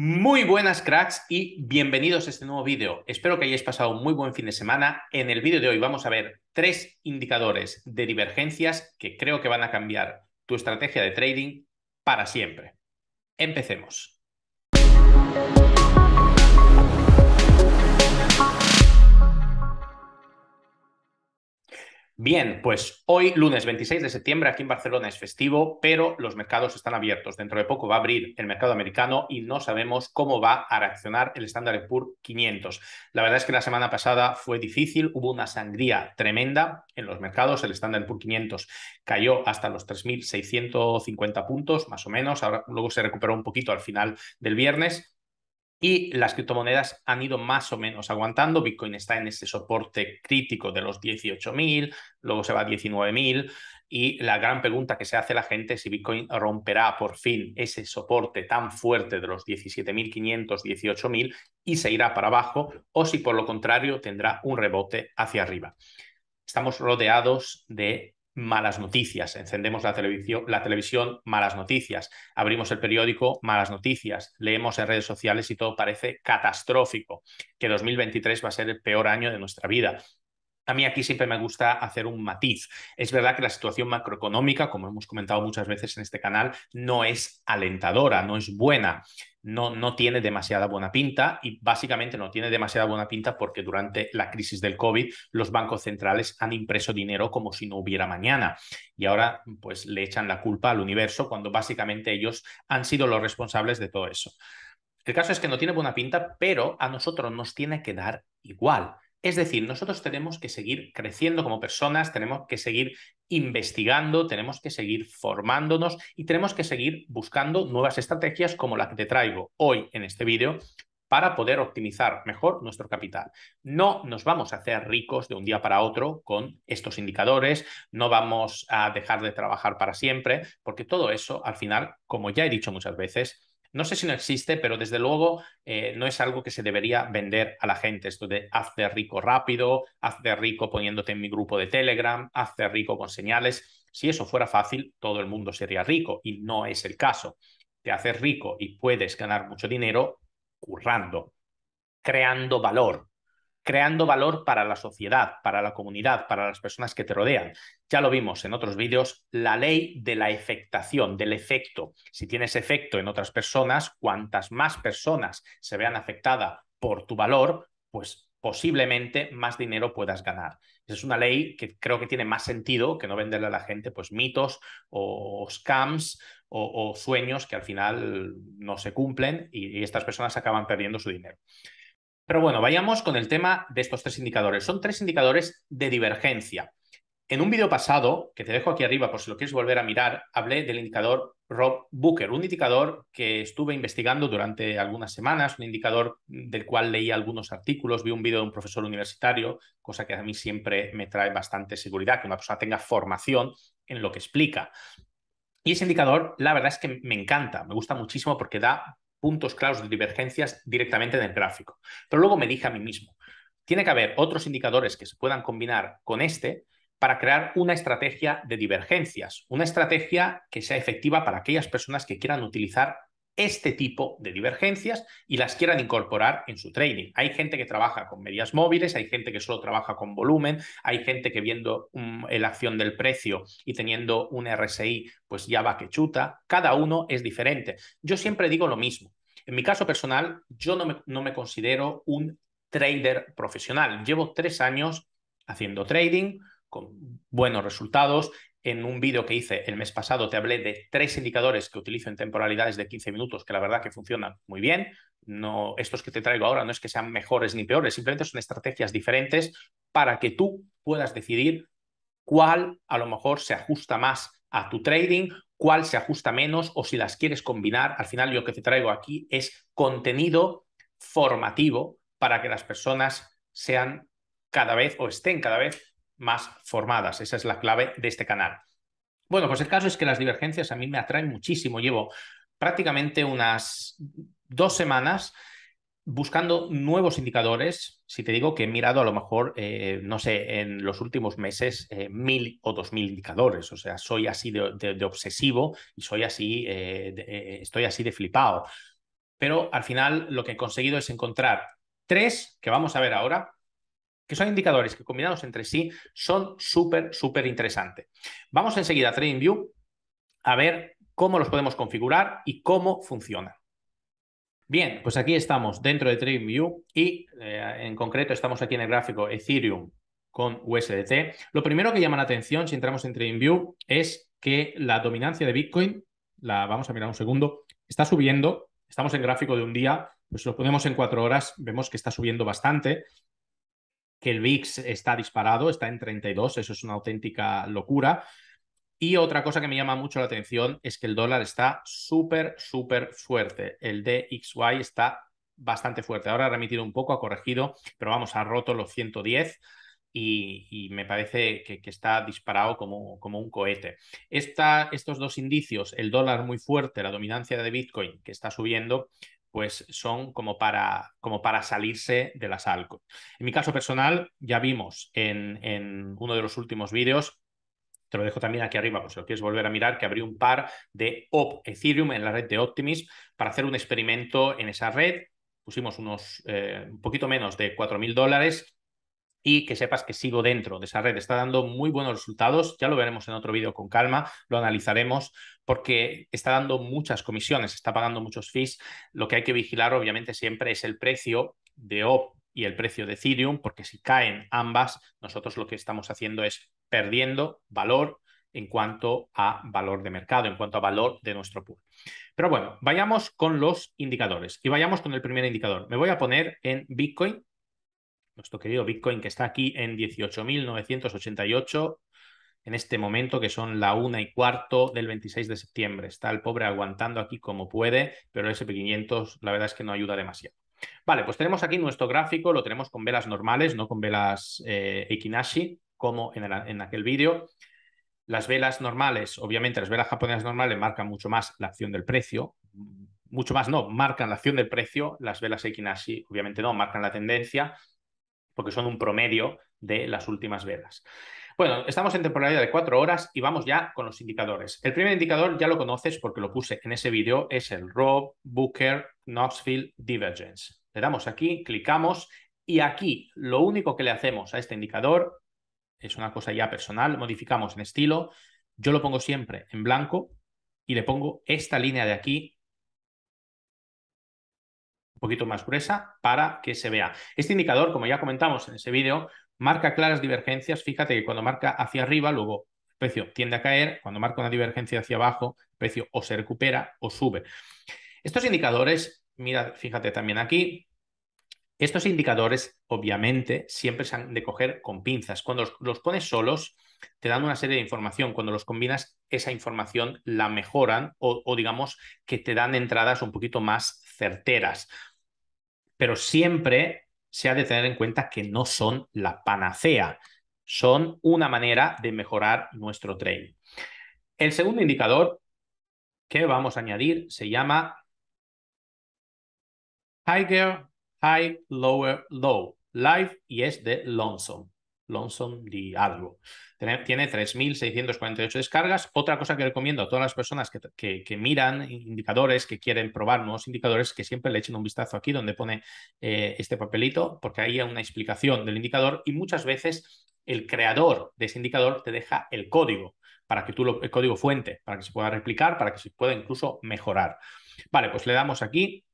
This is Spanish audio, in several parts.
Muy buenas cracks y bienvenidos a este nuevo vídeo. Espero que hayáis pasado un muy buen fin de semana. En el vídeo de hoy vamos a ver tres indicadores de divergencias que creo que van a cambiar tu estrategia de trading para siempre. Empecemos. Bien, pues hoy lunes 26 de septiembre aquí en Barcelona es festivo, pero los mercados están abiertos. Dentro de poco va a abrir el mercado americano y no sabemos cómo va a reaccionar el Standard Poor's 500. La verdad es que la semana pasada fue difícil, hubo una sangría tremenda en los mercados. El Standard Poor's 500 cayó hasta los 3.650 puntos, más o menos. luego se recuperó un poquito al final del viernes y las criptomonedas han ido más o menos aguantando. Bitcoin está en ese soporte crítico de los 18.000, luego se va a 19.000 y la gran pregunta que se hace la gente es si Bitcoin romperá por fin ese soporte tan fuerte de los 17.500, 18.000 y se irá para abajo o si por lo contrario tendrá un rebote hacia arriba. Estamos rodeados de malas noticias. Encendemos la televisión, la televisión, malas noticias. Abrimos el periódico, malas noticias. Leemos en redes sociales y todo parece catastrófico, que 2023 va a ser el peor año de nuestra vida. A mí aquí siempre me gusta hacer un matiz. Es verdad que la situación macroeconómica, como hemos comentado muchas veces en este canal, no es alentadora, no es buena. No, no, tiene demasiada buena pinta y básicamente no tiene demasiada buena pinta porque durante la crisis del COVID los bancos centrales han impreso dinero como si no hubiera mañana y ahora pues le echan la culpa al universo cuando básicamente ellos han sido los responsables de todo eso. El caso es que no tiene buena pinta, pero a nosotros nos tiene que dar igual. Es decir, nosotros tenemos que seguir creciendo como personas, tenemos que seguir investigando, tenemos que seguir formándonos y tenemos que seguir buscando nuevas estrategias como la que te traigo hoy en este vídeo para poder optimizar mejor nuestro capital. No nos vamos a hacer ricos de un día para otro con estos indicadores, no vamos a dejar de trabajar para siempre, porque todo eso al final, como ya he dicho muchas veces, no sé si no existe, pero desde luego eh, no es algo que se debería vender a la gente. Esto de hazte rico rápido, hazte rico poniéndote en mi grupo de Telegram, hazte rico con señales. Si eso fuera fácil, todo el mundo sería rico y no es el caso. Te haces rico y puedes ganar mucho dinero currando, creando valor, creando valor para la sociedad, para la comunidad, para las personas que te rodean. Ya lo vimos en otros vídeos, la ley de la efectación, del efecto. Si tienes efecto en otras personas, cuantas más personas se vean afectadas por tu valor, pues posiblemente más dinero puedas ganar. Es una ley que creo que tiene más sentido que no venderle a la gente pues mitos o, scams o, sueños que al final no se cumplen y estas personas acaban perdiendo su dinero. Pero bueno, vayamos con el tema de estos tres indicadores. Son tres indicadores de divergencia. En un vídeo pasado, que te dejo aquí arriba por si lo quieres volver a mirar, hablé del indicador Rob Booker, un indicador que estuve investigando durante algunas semanas, un indicador del cual leí algunos artículos, vi un vídeo de un profesor universitario, cosa que a mí siempre me trae bastante seguridad, que una persona tenga formación en lo que explica. Y ese indicador, la verdad es que me encanta, me gusta muchísimo porque da puntos claros de divergencias directamente en el gráfico. Pero luego me dije a mí mismo, tiene que haber otros indicadores que se puedan combinar con este para crear una estrategia de divergencias, una estrategia que sea efectiva para aquellas personas que quieran utilizar este tipo de divergencias y las quieran incorporar en su trading. Hay gente que trabaja con medias móviles, hay gente que solo trabaja con volumen, hay gente que viendo mm, la acción del precio y teniendo un RSI, pues ya va que chuta. Cada uno es diferente. Yo siempre digo lo mismo. En mi caso personal, yo no me, no me considero un trader profesional. Llevo tres años haciendo trading con buenos resultados en un vídeo que hice el mes pasado te hablé de tres indicadores que utilizo en temporalidades de 15 minutos, que la verdad que funcionan muy bien. No, estos que te traigo ahora no es que sean mejores ni peores, simplemente son estrategias diferentes para que tú puedas decidir cuál a lo mejor se ajusta más a tu trading, cuál se ajusta menos o si las quieres combinar. Al final lo que te traigo aquí es contenido formativo para que las personas sean cada vez o estén cada vez más formadas. Esa es la clave de este canal. Bueno, pues el caso es que las divergencias a mí me atraen muchísimo. Llevo prácticamente unas dos semanas buscando nuevos indicadores. Si te digo que he mirado a lo mejor, eh, no sé, en los últimos meses, eh, mil o dos mil indicadores. O sea, soy así de, obsesivo y soy así, eh, estoy así de flipado. Pero al final lo que he conseguido es encontrar tres que vamos a ver ahora que son indicadores que combinados entre sí son súper, súper interesantes. Vamos enseguida a TradingView a ver cómo los podemos configurar y cómo funcionan. Bien, pues aquí estamos dentro de TradingView y eh, en concreto estamos aquí en el gráfico Ethereum con USDT. Lo primero que llama la atención si entramos en TradingView es que la dominancia de Bitcoin, la vamos a mirar un segundo, está subiendo. Estamos en gráfico de un día, pues lo ponemos en cuatro horas, vemos que está subiendo bastante que el VIX está disparado, está en 32, eso es una auténtica locura. Y otra cosa que me llama mucho la atención es que el dólar está súper, súper fuerte. El DXY está bastante fuerte. Ahora ha remitido un poco, ha corregido, pero vamos, ha roto los 110 y, me parece que, está disparado como, como un cohete. estos dos indicios, el dólar muy fuerte, la dominancia de Bitcoin que está subiendo, pues son como para, como para salirse de las En mi caso personal, ya vimos en, uno de los últimos vídeos te lo dejo también aquí arriba por si lo quieres volver a mirar, que abrí un par de OP Ethereum en la red de optimis para hacer un experimento en esa red. Pusimos unos eh, un poquito menos de 4.000 dólares y que sepas que sigo dentro de esa red. Está dando muy buenos resultados, ya lo veremos en otro vídeo con calma, lo analizaremos porque está dando muchas comisiones, está pagando muchos fees. Lo que hay que vigilar obviamente siempre es el precio de OP y el precio de Ethereum, porque si caen ambas, nosotros lo que estamos haciendo es perdiendo valor en cuanto a valor de mercado, en cuanto a valor de nuestro pool. Pero bueno, vayamos con los indicadores y vayamos con el primer indicador. Me voy a poner en Bitcoin nuestro querido Bitcoin, que está aquí en 18.988 en este momento, que son la una y cuarto del 26 de septiembre. Está el pobre aguantando aquí como puede, pero el SP500 la verdad es que no ayuda demasiado. Vale, pues tenemos aquí nuestro gráfico, lo tenemos con velas normales, no con velas eh, como en, aquel vídeo. Las velas normales, obviamente las velas japonesas normales marcan mucho más la acción del precio, mucho más no, marcan la acción del precio, las velas Ekinashi obviamente no, marcan la tendencia, porque son un promedio de las últimas velas. Bueno, estamos en temporalidad de cuatro horas y vamos ya con los indicadores. El primer indicador ya lo conoces porque lo puse en ese vídeo, es el Rob Booker Knoxville Divergence. Le damos aquí, clicamos y aquí lo único que le hacemos a este indicador es una cosa ya personal, modificamos en estilo, yo lo pongo siempre en blanco y le pongo esta línea de aquí un poquito más gruesa para que se vea. Este indicador, como ya comentamos en ese vídeo, marca claras divergencias. Fíjate que cuando marca hacia arriba, luego el precio tiende a caer. Cuando marca una divergencia hacia abajo, el precio o se recupera o sube. Estos indicadores, mira, fíjate también aquí, estos indicadores, obviamente, siempre se han de coger con pinzas. Cuando los, pones solos, te dan una serie de información. Cuando los combinas, esa información la mejoran o digamos que te dan entradas un poquito más certeras pero siempre se ha de tener en cuenta que no son la panacea, son una manera de mejorar nuestro trade. El segundo indicador que vamos a añadir se llama Higher, High, Lower, Low, Live y es de Lonson. Lonesome Diablo. Tiene, tiene 3.648 descargas. Otra cosa que recomiendo a todas las personas que, miran indicadores, que quieren probar nuevos indicadores, que siempre le echen un vistazo aquí donde pone eh, este papelito, porque ahí hay una explicación del indicador y muchas veces el creador de ese indicador te deja el código para que tú lo, el código fuente, para que se pueda replicar, para que se pueda incluso mejorar. Vale, pues le damos aquí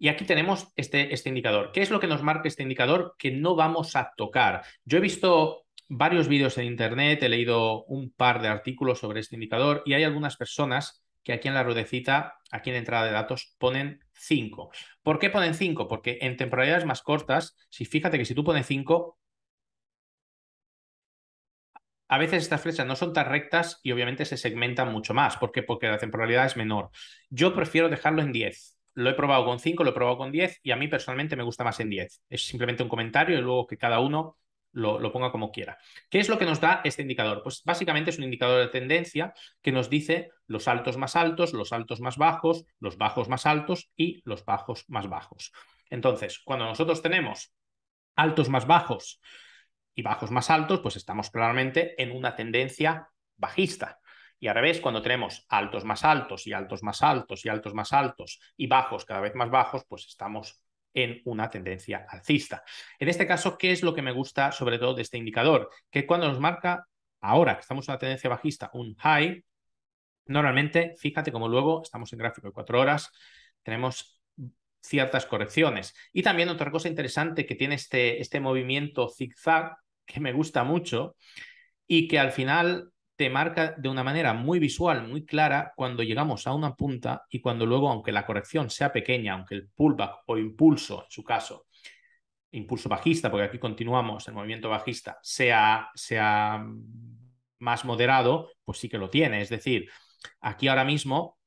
y aquí tenemos este, este indicador. ¿Qué es lo que nos marca este indicador que no vamos a tocar? Yo he visto varios vídeos en Internet, he leído un par de artículos sobre este indicador y hay algunas personas que aquí en la ruedecita, aquí en entrada de datos, ponen 5. ¿Por qué ponen 5? Porque en temporalidades más cortas, si fíjate que si tú pones 5, a veces estas flechas no son tan rectas y obviamente se segmentan mucho más. ¿Por qué? Porque la temporalidad es menor. Yo prefiero dejarlo en 10. Lo he probado con 5, lo he probado con 10 y a mí personalmente me gusta más en 10. Es simplemente un comentario y luego que cada uno lo, lo, ponga como quiera. ¿Qué es lo que nos da este indicador? Pues básicamente es un indicador de tendencia que nos dice los altos más altos, los altos más bajos, los bajos más altos y los bajos más bajos. Entonces, cuando nosotros tenemos altos más bajos y bajos más altos, pues estamos claramente en una tendencia bajista. Y al revés, cuando tenemos altos más altos y altos más altos y altos más altos y bajos cada vez más bajos, pues estamos en una tendencia alcista. En este caso, ¿qué es lo que me gusta sobre todo de este indicador? Que cuando nos marca, ahora que estamos en una tendencia bajista, un high, normalmente, fíjate como luego estamos en gráfico de cuatro horas, tenemos ciertas correcciones. Y también otra cosa interesante que tiene este, este movimiento zigzag, que me gusta mucho, y que al final te marca de una manera muy visual, muy clara, cuando llegamos a una punta y cuando luego, aunque la corrección sea pequeña, aunque el pullback o impulso, en su caso, impulso bajista, porque aquí continuamos el movimiento bajista, sea, sea más moderado, pues sí que lo tiene. Es decir, aquí ahora mismo,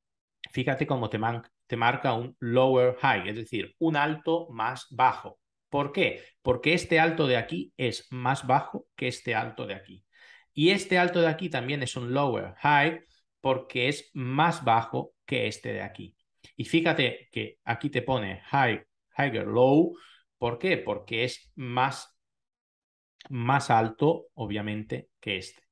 fíjate cómo te, te marca un lower high, es decir, un alto más bajo. ¿Por qué? Porque este alto de aquí es más bajo que este alto de aquí. Y este alto de aquí también es un lower high porque es más bajo que este de aquí. Y fíjate que aquí te pone high, higher, low. ¿Por qué? Porque es más, más alto, obviamente, que este.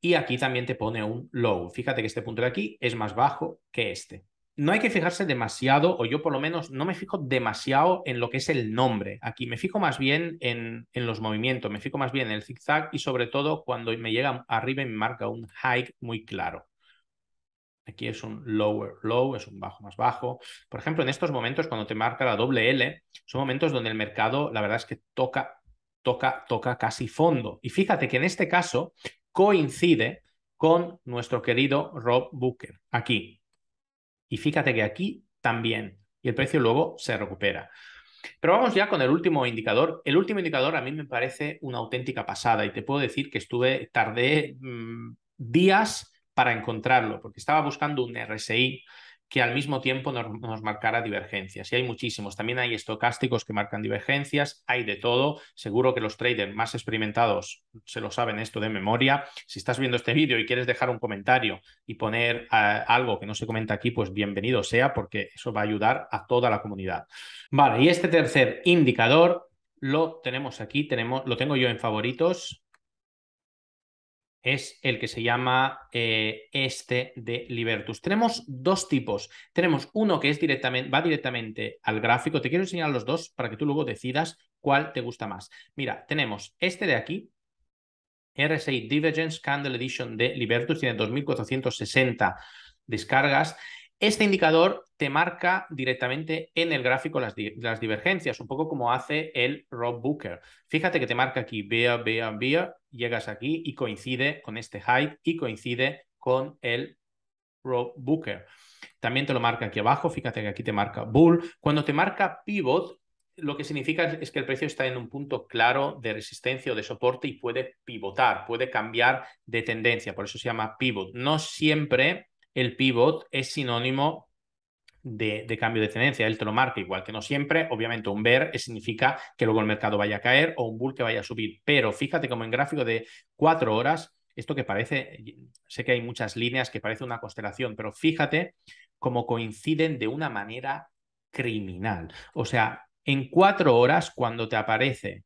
Y aquí también te pone un low. Fíjate que este punto de aquí es más bajo que este no hay que fijarse demasiado, o yo por lo menos no me fijo demasiado en lo que es el nombre. Aquí me fijo más bien en, los movimientos, me fijo más bien en el zigzag y sobre todo cuando me llega arriba y me marca un high muy claro. Aquí es un lower low, es un bajo más bajo. Por ejemplo, en estos momentos cuando te marca la doble L, son momentos donde el mercado, la verdad es que toca, toca, toca casi fondo. Y fíjate que en este caso coincide con nuestro querido Rob Booker. Aquí, y fíjate que aquí también. Y el precio luego se recupera. Pero vamos ya con el último indicador. El último indicador a mí me parece una auténtica pasada y te puedo decir que estuve, tardé mm, días para encontrarlo, porque estaba buscando un RSI que al mismo tiempo nos, marcará divergencias. Y hay muchísimos. También hay estocásticos que marcan divergencias, hay de todo. Seguro que los traders más experimentados se lo saben esto de memoria. Si estás viendo este vídeo y quieres dejar un comentario y poner eh, algo que no se comenta aquí, pues bienvenido sea, porque eso va a ayudar a toda la comunidad. Vale, y este tercer indicador lo tenemos aquí, tenemos, lo tengo yo en favoritos es el que se llama eh, este de Libertus. Tenemos dos tipos. Tenemos uno que es directamente, va directamente al gráfico. Te quiero enseñar los dos para que tú luego decidas cuál te gusta más. Mira, tenemos este de aquí, RSI Divergence Candle Edition de Libertus, tiene 2460 descargas. Este indicador te marca directamente en el gráfico las, divergencias, un poco como hace el Rob Booker. Fíjate que te marca aquí, vea, vea, vea, llegas aquí y coincide con este high y coincide con el Rob Booker. También te lo marca aquí abajo, fíjate que aquí te marca bull. Cuando te marca pivot, lo que significa es que el precio está en un punto claro de resistencia o de soporte y puede pivotar, puede cambiar de tendencia, por eso se llama pivot. No siempre el pivot es sinónimo de, cambio de tendencia, él te lo marca igual que no siempre. Obviamente, un bear significa que luego el mercado vaya a caer o un bull que vaya a subir. Pero fíjate como en gráfico de cuatro horas, esto que parece, sé que hay muchas líneas que parece una constelación, pero fíjate cómo coinciden de una manera criminal. O sea, en cuatro horas, cuando te aparece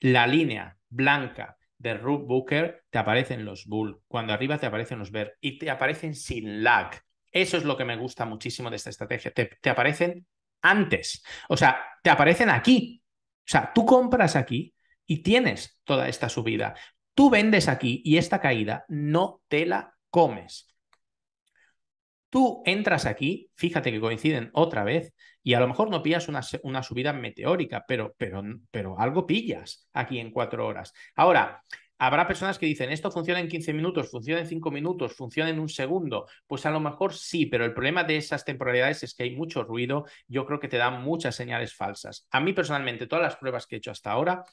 la línea blanca de Root Booker te aparecen los bull, cuando arriba te aparecen los bear y te aparecen sin lag. Eso es lo que me gusta muchísimo de esta estrategia. Te, te aparecen antes, o sea, te aparecen aquí. O sea, tú compras aquí y tienes toda esta subida. Tú vendes aquí y esta caída no te la comes. Tú entras aquí, fíjate que coinciden otra vez, y a lo mejor no pillas una, subida meteórica, pero, pero, pero algo pillas aquí en cuatro horas. Ahora, Habrá personas que dicen, esto funciona en 15 minutos, funciona en 5 minutos, funciona en un segundo. Pues a lo mejor sí, pero el problema de esas temporalidades es que hay mucho ruido. Yo creo que te dan muchas señales falsas. A mí personalmente, todas las pruebas que he hecho hasta ahora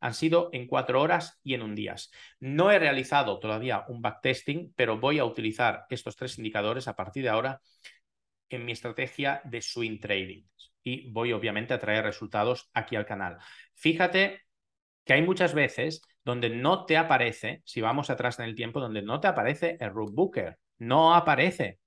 han sido en cuatro horas y en un día. No he realizado todavía un backtesting, pero voy a utilizar estos tres indicadores a partir de ahora en mi estrategia de swing trading. Y voy obviamente a traer resultados aquí al canal. Fíjate que hay muchas veces donde no te aparece, si vamos atrás en el tiempo, donde no te aparece el root booker. No aparece.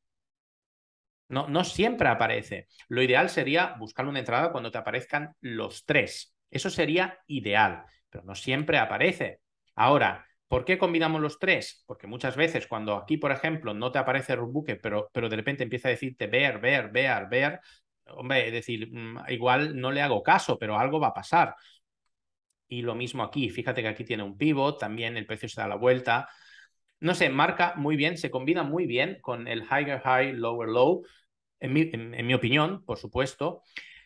No, no siempre aparece. Lo ideal sería buscar una entrada cuando te aparezcan los tres. Eso sería ideal, pero no siempre aparece. Ahora, ¿Por qué combinamos los tres? Porque muchas veces cuando aquí, por ejemplo, no te aparece Rubuque, pero, pero de repente empieza a decirte ver, ver, ver, ver, hombre, es decir, mm, igual no le hago caso, pero algo va a pasar. Y lo mismo aquí, fíjate que aquí tiene un pivot, también el precio se da la vuelta. No sé, marca muy bien, se combina muy bien con el higher high, lower low, en mi opinión, por supuesto.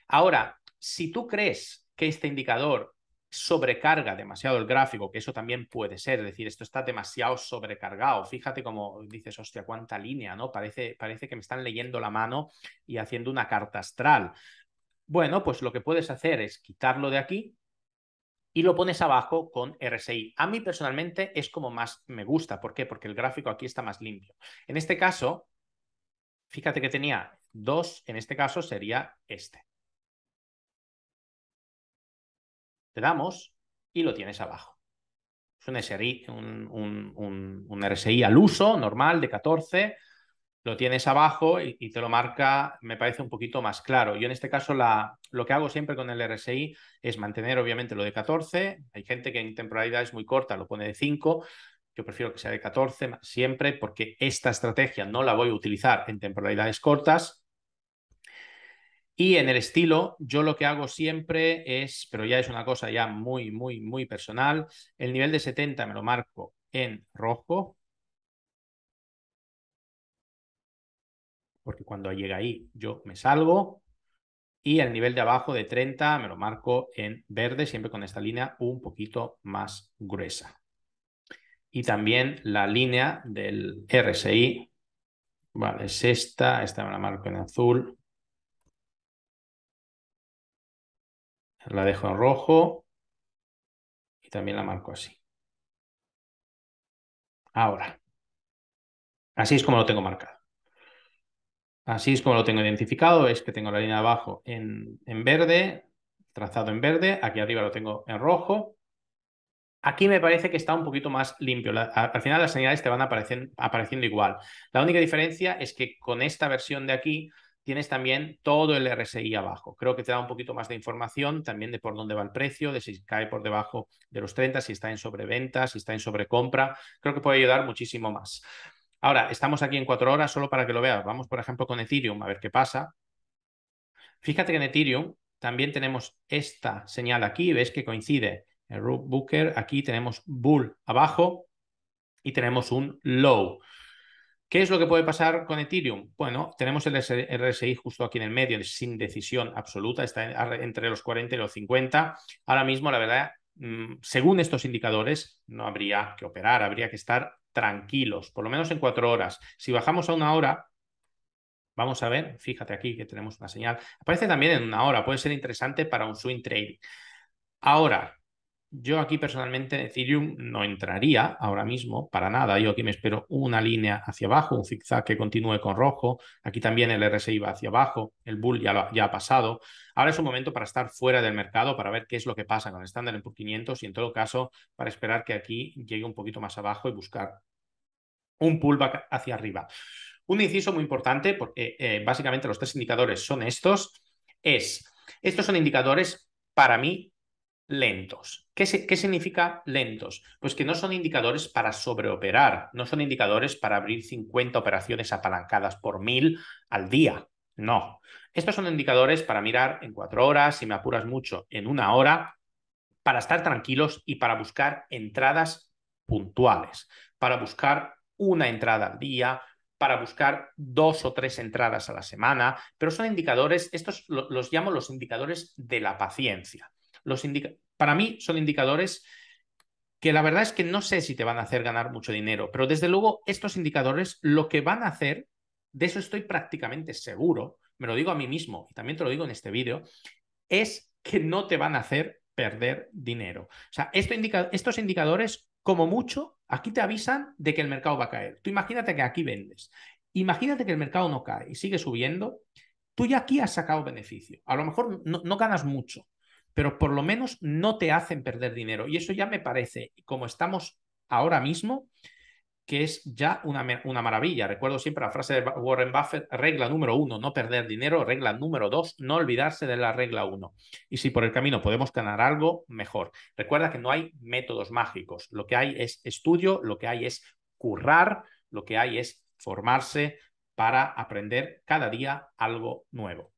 Ahora, si tú crees que este indicador sobrecarga demasiado el gráfico, que eso también puede ser, es decir, esto está demasiado sobrecargado. Fíjate como dices, hostia, cuánta línea, ¿no? Parece, parece que me están leyendo la mano y haciendo una carta astral. Bueno, pues lo que puedes hacer es quitarlo de aquí y lo pones abajo con RSI. A mí personalmente es como más me gusta. ¿Por qué? Porque el gráfico aquí está más limpio. En este caso, fíjate que tenía dos, en este caso sería este. Te damos y lo tienes abajo. Es un SRI, un, RSI al uso normal de 14, lo tienes abajo y, te lo marca, me parece un poquito más claro. Yo en este caso la, lo que hago siempre con el RSI es mantener obviamente lo de 14. Hay gente que en temporalidad es muy corta, lo pone de 5. Yo prefiero que sea de 14 siempre porque esta estrategia no la voy a utilizar en temporalidades cortas y en el estilo, yo lo que hago siempre es, pero ya es una cosa ya muy, muy, muy personal, el nivel de 70 me lo marco en rojo, porque cuando llega ahí yo me salgo, y el nivel de abajo de 30 me lo marco en verde, siempre con esta línea un poquito más gruesa. Y también la línea del RSI, vale, es esta, esta me la marco en azul, La dejo en rojo y también la marco así. Ahora, así es como lo tengo marcado. Así es como lo tengo identificado. Es que tengo la línea de abajo en, en verde, trazado en verde. Aquí arriba lo tengo en rojo. Aquí me parece que está un poquito más limpio. al final las señales te van apareciendo igual. La única diferencia es que con esta versión de aquí tienes también todo el RSI abajo. Creo que te da un poquito más de información también de por dónde va el precio, de si cae por debajo de los 30, si está en sobreventa, si está en sobrecompra. Creo que puede ayudar muchísimo más. Ahora, estamos aquí en cuatro horas solo para que lo veas. Vamos, por ejemplo, con Ethereum a ver qué pasa. Fíjate que en Ethereum también tenemos esta señal aquí. Ves que coincide el Root Booker. Aquí tenemos Bull abajo y tenemos un Low. ¿Qué es lo que puede pasar con Ethereum? Bueno, tenemos el RSI justo aquí en el medio, sin decisión absoluta, está entre los 40 y los 50. Ahora mismo, la verdad, mm, según estos indicadores, no habría que operar, habría que estar tranquilos, por lo menos en cuatro horas. Si bajamos a una hora, vamos a ver, fíjate aquí que tenemos una señal, aparece también en una hora, puede ser interesante para un swing trading. Ahora, yo aquí personalmente Ethereum no entraría ahora mismo para nada. Yo aquí me espero una línea hacia abajo, un zigzag que continúe con rojo. Aquí también el RSI va hacia abajo, el bull ya, ya ha pasado. Ahora es un momento para estar fuera del mercado, para ver qué es lo que pasa con el estándar por 500 y en todo caso para esperar que aquí llegue un poquito más abajo y buscar un pullback hacia arriba. Un inciso muy importante, porque eh, eh, básicamente los tres indicadores son estos, es, estos son indicadores para mí lentos. ¿Qué, significa lentos? Pues que no son indicadores para sobreoperar, no son indicadores para abrir 50 operaciones apalancadas por mil al día. No. Estos son indicadores para mirar en cuatro horas, si me apuras mucho, en una hora, para estar tranquilos y para buscar entradas puntuales, para buscar una entrada al día, para buscar dos o tres entradas a la semana, pero son indicadores, estos los llamo los indicadores de la paciencia para mí son indicadores que la verdad es que no sé si te van a hacer ganar mucho dinero, pero desde luego estos indicadores lo que van a hacer, de eso estoy prácticamente seguro, me lo digo a mí mismo y también te lo digo en este vídeo, es que no te van a hacer perder dinero. O sea, estos indicadores, como mucho, aquí te avisan de que el mercado va a caer. Tú imagínate que aquí vendes, imagínate que el mercado no cae y sigue subiendo, tú ya aquí has sacado beneficio. A lo mejor no ganas mucho, pero por lo menos no te hacen perder dinero. Y eso ya me parece, como estamos ahora mismo, que es ya una, una, maravilla. Recuerdo siempre la frase de Warren Buffett, regla número uno, no perder dinero, regla número dos, no olvidarse de la regla uno. Y si por el camino podemos ganar algo, mejor. Recuerda que no hay métodos mágicos, lo que hay es estudio, lo que hay es currar, lo que hay es formarse para aprender cada día algo nuevo.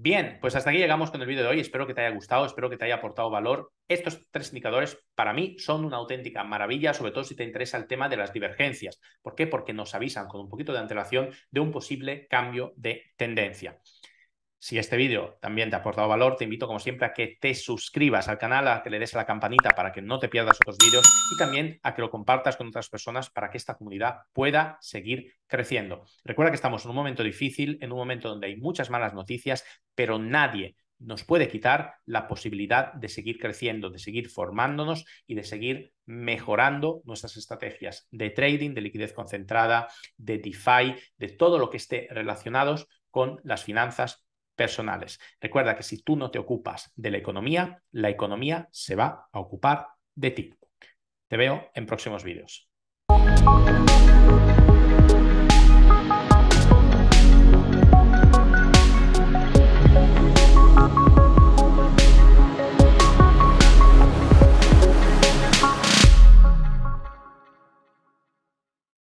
Bien, pues hasta aquí llegamos con el vídeo de hoy. Espero que te haya gustado, espero que te haya aportado valor. Estos tres indicadores para mí son una auténtica maravilla, sobre todo si te interesa el tema de las divergencias. ¿Por qué? Porque nos avisan con un poquito de antelación de un posible cambio de tendencia. Si este vídeo también te ha aportado valor, te invito como siempre a que te suscribas al canal, a que le des a la campanita para que no te pierdas otros vídeos y también a que lo compartas con otras personas para que esta comunidad pueda seguir creciendo. Recuerda que estamos en un momento difícil, en un momento donde hay muchas malas noticias, pero nadie nos puede quitar la posibilidad de seguir creciendo, de seguir formándonos y de seguir mejorando nuestras estrategias de trading, de liquidez concentrada, de DeFi, de todo lo que esté relacionados con las finanzas personales. Recuerda que si tú no te ocupas de la economía, la economía se va a ocupar de ti. Te veo en próximos vídeos.